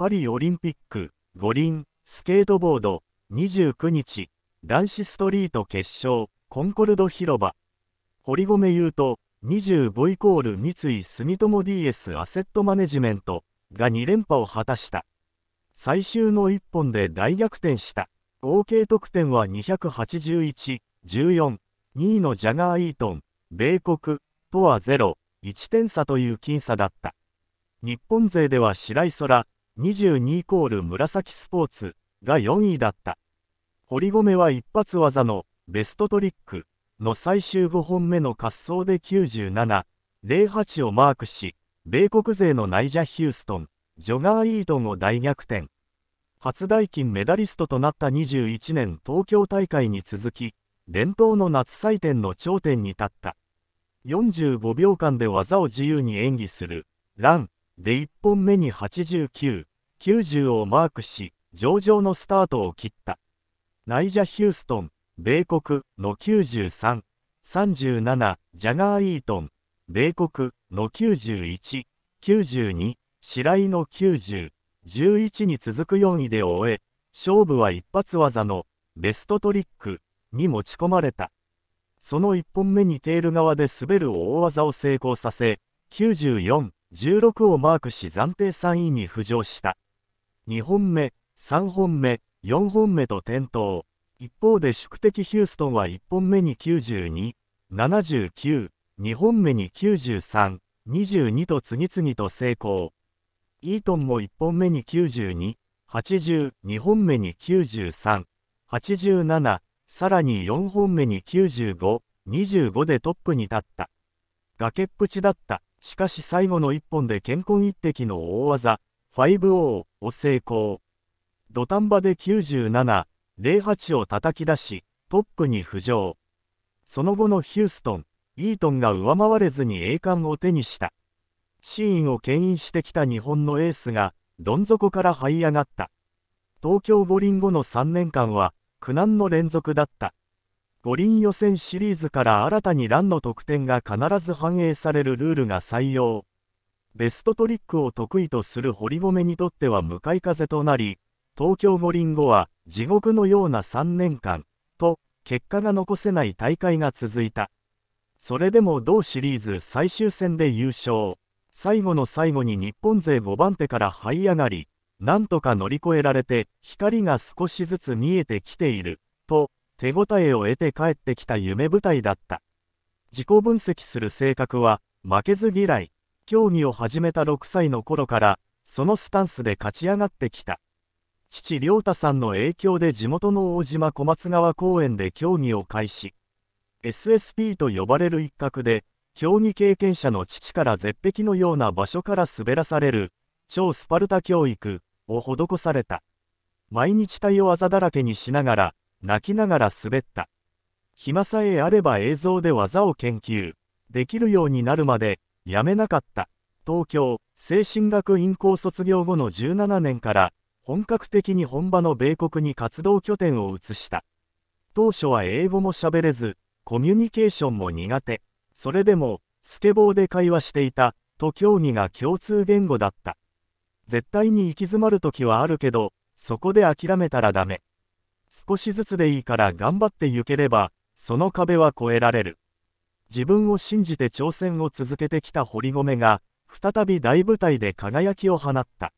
パリオリンピック五輪スケートボード29日男子ストリート決勝コンコルド広場堀米優斗25イコール三井住友 DS アセットマネジメントが2連覇を果たした最終の1本で大逆転した合計得点は28114 2位のジャガー・イートン米国とは0 1点差という僅差だった日本勢では白井空22イコール紫スポーツが4位だった。堀米は一発技のベストトリックの最終5本目の滑走で97、08をマークし、米国勢のナイジャ・ヒューストン、ジョガー・イートンを大逆転。初代金メダリストとなった21年東京大会に続き、伝統の夏祭典の頂点に立った。45秒間で技を自由に演技する、ランで1本目に89、90をマークし、上々のスタートを切った。ナイジャ・ヒューストン、米国の93、37、ジャガー・イートン、米国の91、92、白井の90、11に続く4位で終え、勝負は一発技のベストトリックに持ち込まれた。その1本目にテール側で滑る大技を成功させ、94、16をマークし暫定3位に浮上した。2本目、3本目、4本目と転倒。一方で宿敵ヒューストンは1本目に92、79、2本目に93、22と次々と成功。イートンも1本目に92、80、2本目に93、87、さらに4本目に95、25でトップに立った。崖っぷちだった。しかし最後の1本で健康一滴の大技、5-0を成功。土壇場で97、08を叩き出し、トップに浮上。その後のヒューストン、イートンが上回れずに栄冠を手にした。シーンを牽引してきた日本のエースが、どん底から這い上がった。東京五輪後の3年間は、苦難の連続だった。五輪予選シリーズから新たにランの得点が必ず反映されるルールが採用。ベストトリックを得意とする堀米にとっては向かい風となり、東京五輪後は地獄のような3年間と結果が残せない大会が続いた。それでも同シリーズ最終戦で優勝。最後の最後に日本勢5番手から這い上がり、なんとか乗り越えられて光が少しずつ見えてきている、と手応えを得て帰ってきた夢舞台だった。自己分析する性格は負けず嫌い、競技を始めた6歳の頃からそのスタンスで勝ち上がってきた父良太さんの影響で地元の大島小松川公園で競技を開始 SSP と呼ばれる一角で競技経験者の父から絶壁のような場所から滑らされる超スパルタ教育を施された毎日体をあざだらけにしながら泣きながら滑った暇さえあれば映像で技を研究できるようになるまで辞めなかった。東京、精神学院校卒業後の17年から、本格的に本場の米国に活動拠点を移した。当初は英語も喋れず、コミュニケーションも苦手。それでも、スケボーで会話していた、と競技が共通言語だった。絶対に行き詰まる時はあるけど、そこで諦めたらダメ。少しずつでいいから頑張って行ければ、その壁は越えられる。自分を信じて挑戦を続けてきた堀米が、再び大舞台で輝きを放った。